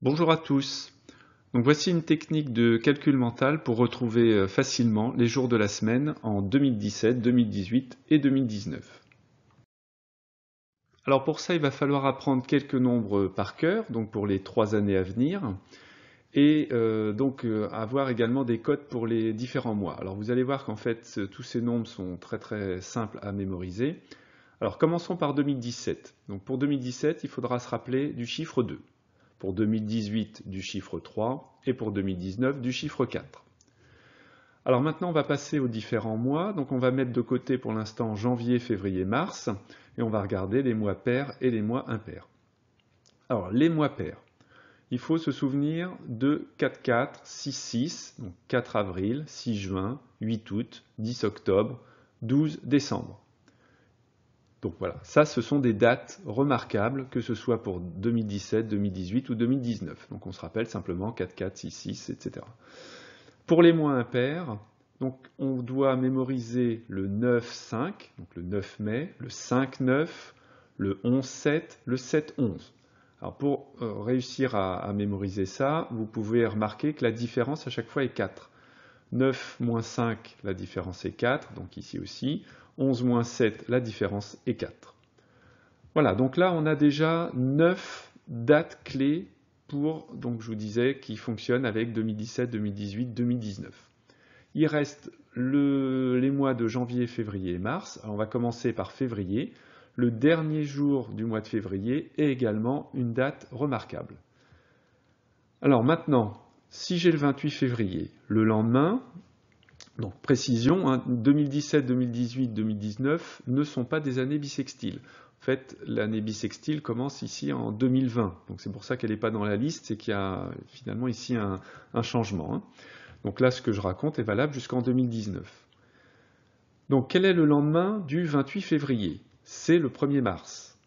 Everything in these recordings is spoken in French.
Bonjour à tous. voici une technique de calcul mental pour retrouver euh, facilement les jours de la semaine en 2017, 2018 et 2019. Alors pour ça, il va falloir apprendre quelques nombres par cœur, donc pour les trois années à venir, et euh, donc euh, avoir également des codes pour les différents mois. Alors vous allez voir qu'en fait, tous ces nombres sont très très simples à mémoriser. Alors commençons par 2017. Donc pour 2017, il faudra se rappeler du chiffre 2 pour 2018 du chiffre 3 et pour 2019 du chiffre 4. Alors maintenant, on va passer aux différents mois. Donc on va mettre de côté pour l'instant janvier, février, mars et on va regarder les mois pairs et les mois impairs. Alors les mois pairs. Il faut se souvenir de 4-4, 6-6, donc 4 avril, 6 juin, 8 août, 10 octobre, 12 décembre. Donc voilà, ça ce sont des dates remarquables, que ce soit pour 2017, 2018 ou 2019. Donc on se rappelle simplement 4, 4, 6, 6, etc. Pour les moins impairs, donc on doit mémoriser le 9, 5, donc le 9 mai, le 5, 9, le 11, 7, le 7, 11. Alors pour euh, réussir à, à, mémoriser ça, vous pouvez remarquer que la différence à chaque fois est 4. 9 moins 5, la différence est 4, donc ici aussi. 11 moins 7, la différence est 4. Voilà, donc là on a déjà 9 dates clés pour, donc je vous disais, qui fonctionnent avec 2017, 2018, 2019. Il reste les mois de janvier, février et mars. on va commencer par février. Le dernier jour du mois de février est également une date remarquable. Alors maintenant, si j'ai le 28 février, le lendemain, donc précision, 2017, 2018, 2019 ne sont pas des années bissextiles. En fait, l'année bissextile commence ici en 2020. Donc c'est pour ça qu'elle n'est pas dans la liste, c'est qu'il y a finalement ici un, changement. Hein. Donc là, ce que je raconte est valable jusqu'en 2019. Donc quel est le lendemain du 28 février C'est le 1er mars.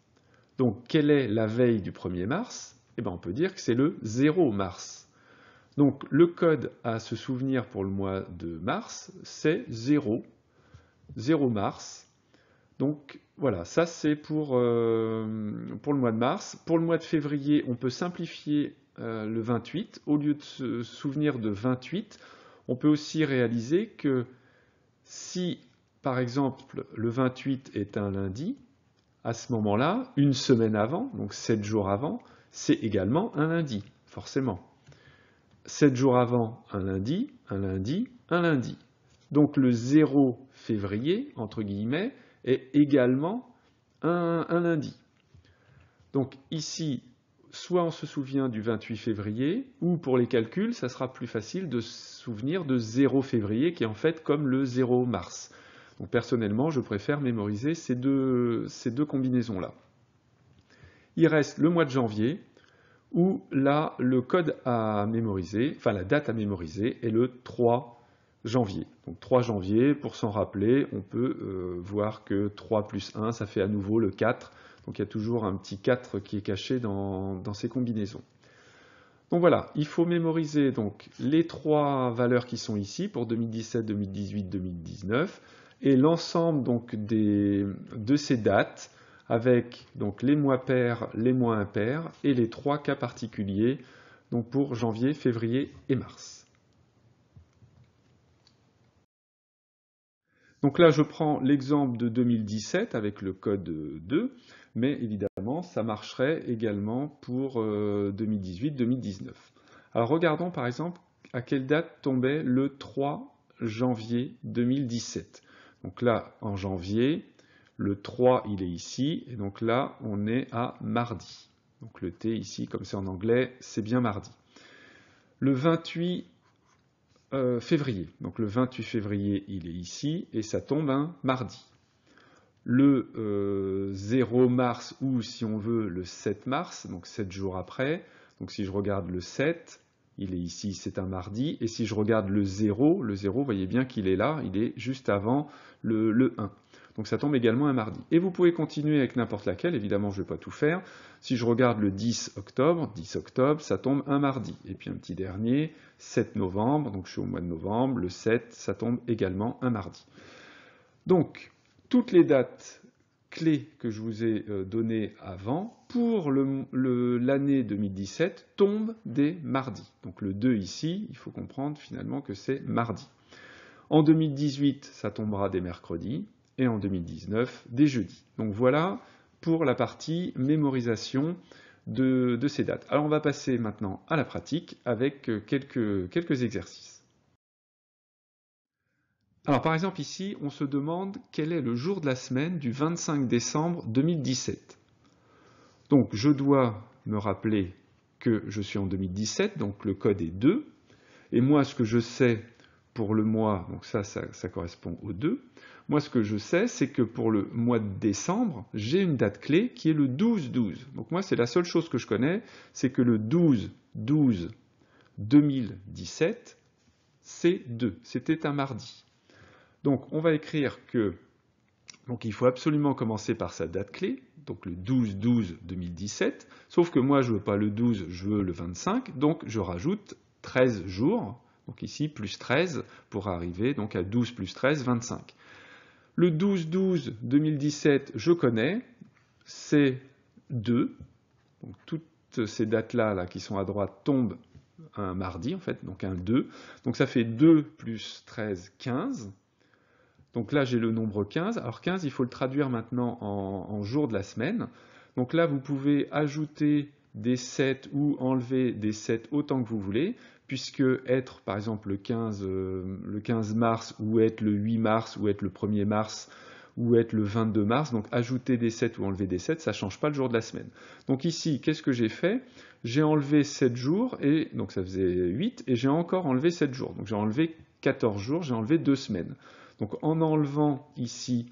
Donc quelle est la veille du 1er mars Eh bien on peut dire que c'est le 0 mars. Donc le code à se souvenir pour le mois de mars, c'est 0, 0 mars. Donc voilà, ça c'est euh, pour, le mois de mars. Pour le mois de février, on peut simplifier euh, le 28. Au lieu de se souvenir de 28, on peut aussi réaliser que si par exemple le 28 est un lundi, à ce moment-là, une semaine avant, donc 7 jours avant, c'est également un lundi, forcément. 7 jours avant, un lundi, un lundi, un lundi. Donc le 0 février, entre guillemets, est également un, lundi. Donc ici, soit on se souvient du 28 février, ou pour les calculs, ça sera plus facile de se souvenir de 0 février, qui est en fait comme le 0 mars. Donc personnellement, je préfère mémoriser ces deux combinaisons-là. Il reste le mois de janvier, où là, le code à mémoriser, enfin la date à mémoriser est le 3 janvier. Donc 3 janvier, pour s'en rappeler, on peut euh, voir que 3 plus 1, ça fait à nouveau le 4. Donc il y a toujours un petit 4 qui est caché dans, ces combinaisons. Donc voilà, il faut mémoriser donc les trois valeurs qui sont ici pour 2017, 2018, 2019 et l'ensemble donc de ces dates avec donc les mois pairs, les mois impairs et les trois cas particuliers donc pour janvier, février et mars. Donc là, je prends l'exemple de 2017 avec le code 2, mais évidemment, ça marcherait également pour 2018-2019. Euh, Alors regardons par exemple à quelle date tombait le 3 janvier 2017. Donc là, en janvier, le 3, il est ici. Et donc là, on est à mardi. Donc le T ici, comme c'est en anglais, c'est bien mardi. Le 28 euh, février. Donc le 28 février, il est ici et ça tombe un mardi. Le 0 euh, mars ou si on veut le 7 mars, donc 7 jours après. Donc si je regarde le 7, il est ici, c'est un mardi. Et si je regarde le 0, le 0, vous voyez bien qu'il est là, il est juste avant le 1. Donc ça tombe également un mardi. Et vous pouvez continuer avec n'importe laquelle, évidemment je ne vais pas tout faire. Si je regarde le 10 octobre, 10 octobre, ça tombe un mardi. Et puis un petit dernier, 7 novembre, donc je suis au mois de novembre, le 7, ça tombe également un mardi. Donc, toutes les dates clés que je vous ai euh, données avant pour l'année 2017 tombent des mardis. Donc le 2 ici, il faut comprendre finalement que c'est mardi. En 2018, ça tombera des mercredis et en 2019 des jeudis. Donc voilà pour la partie mémorisation de, ces dates. Alors on va passer maintenant à la pratique avec euh, quelques, exercices. Alors par exemple ici, on se demande quel est le jour de la semaine du 25 décembre 2017. Donc je dois me rappeler que je suis en 2017, donc le code est 2. Et moi, ce que je sais pour le mois, donc ça, ça correspond au 2. Moi, ce que je sais, c'est que pour le mois de décembre, j'ai une date clé qui est le 12-12. Donc moi, c'est la seule chose que je connais, c'est que le 12-12 2017, c'est 2. C'était un mardi. Donc on va écrire que donc il faut absolument commencer par sa date clé, donc le 12-12-2017, sauf que moi je ne veux pas le 12, je veux le 25, donc je rajoute 13 jours, donc ici plus 13 pour arriver donc à 12 plus 13, 25. Le 12-12-2017, je connais, c'est 2. Donc, toutes ces dates-là qui sont à droite tombent un mardi, en fait, donc un 2. Donc ça fait 2 plus 13, 15. Donc là, j'ai le nombre 15. Alors 15, il faut le traduire maintenant en, en, jour de la semaine. Donc là, vous pouvez ajouter des 7 ou enlever des 7 autant que vous voulez puisque être par exemple le 15, euh, mars ou être le 8 mars ou être le 1er mars ou être le 22 mars, donc ajouter des 7 ou enlever des 7, ça ne change pas le jour de la semaine. Donc ici, qu'est-ce que j'ai fait J'ai enlevé 7 jours, et donc ça faisait 8, et j'ai encore enlevé 7 jours. Donc j'ai enlevé 14 jours, j'ai enlevé 2 semaines. Donc en enlevant ici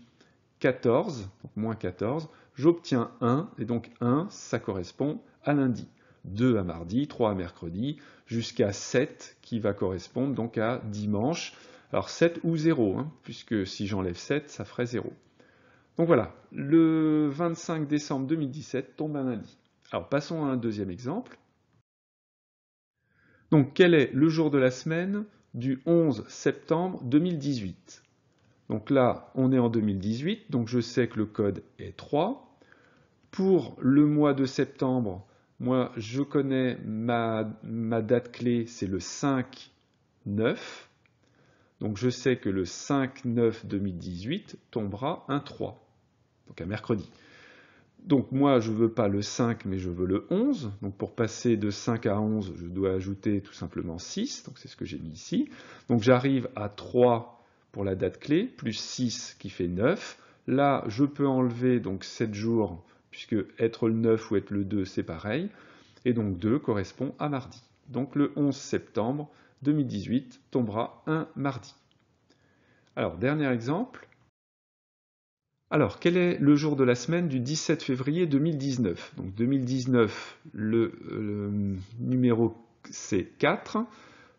14, donc moins 14, j'obtiens 1, et donc 1, ça correspond à lundi. 2 à mardi, 3 à mercredi, jusqu'à 7 qui va correspondre donc à dimanche. Alors 7 ou 0, hein, puisque si j'enlève 7, ça ferait 0. Donc voilà, le 25 décembre 2017 tombe un lundi. Alors passons à un deuxième exemple. Donc quel est le jour de la semaine du 11 septembre 2018 Donc là, on est en 2018, donc je sais que le code est 3. Pour le mois de septembre, moi, je connais ma, date clé, c'est le 5 9. Donc je sais que le 5 9 2018 tombera un 3. Donc un mercredi. Donc moi, je ne veux pas le 5, mais je veux le 11. Donc pour passer de 5 à 11, je dois ajouter tout simplement 6. Donc c'est ce que j'ai mis ici. Donc j'arrive à 3 pour la date clé, plus 6 qui fait 9. Là, je peux enlever donc 7 jours puisque être le 9 ou être le 2, c'est pareil. Et donc 2 correspond à mardi. Donc le 11 septembre 2018 tombera un mardi. Alors, dernier exemple. Alors, quel est le jour de la semaine du 17 février 2019 Donc 2019, le, numéro c'est 4.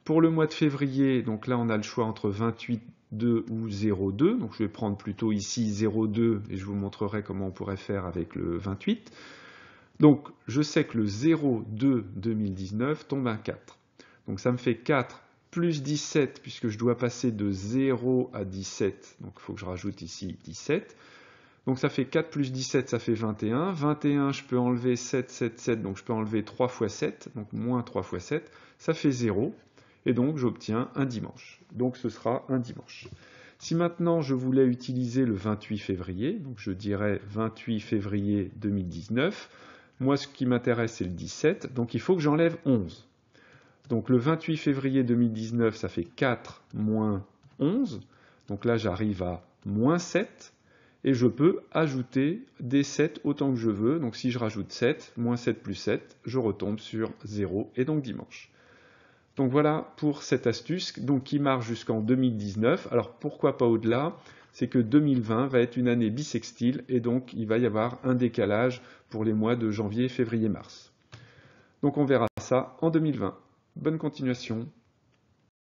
Pour le mois de février, donc là on a le choix entre 28, 2 ou 0,2. Donc je vais prendre plutôt ici 0,2 et je vous montrerai comment on pourrait faire avec le 28. Donc je sais que le 0,2 2019 tombe à 4. Donc ça me fait 4 plus 17 puisque je dois passer de 0 à 17. Donc il faut que je rajoute ici 17. Donc ça fait 4 plus 17, ça fait 21. 21, je peux enlever 7, 7, 7, donc je peux enlever 3 fois 7, donc moins 3 fois 7, ça fait 0 et donc j'obtiens un dimanche. Donc ce sera un dimanche. Si maintenant je voulais utiliser le 28 février, donc je dirais 28 février 2019, moi ce qui m'intéresse c'est le 17, donc il faut que j'enlève 11. Donc le 28 février 2019, ça fait 4 moins 11, donc là j'arrive à moins 7, et je peux ajouter des 7 autant que je veux, donc si je rajoute 7, moins 7 plus 7, je retombe sur 0, et donc dimanche. Donc voilà pour cette astuce donc qui marche jusqu'en 2019. Alors pourquoi pas au-delà C'est que 2020 va être une année bissextile et donc il va y avoir un décalage pour les mois de janvier, février, mars. Donc on verra ça en 2020. Bonne continuation.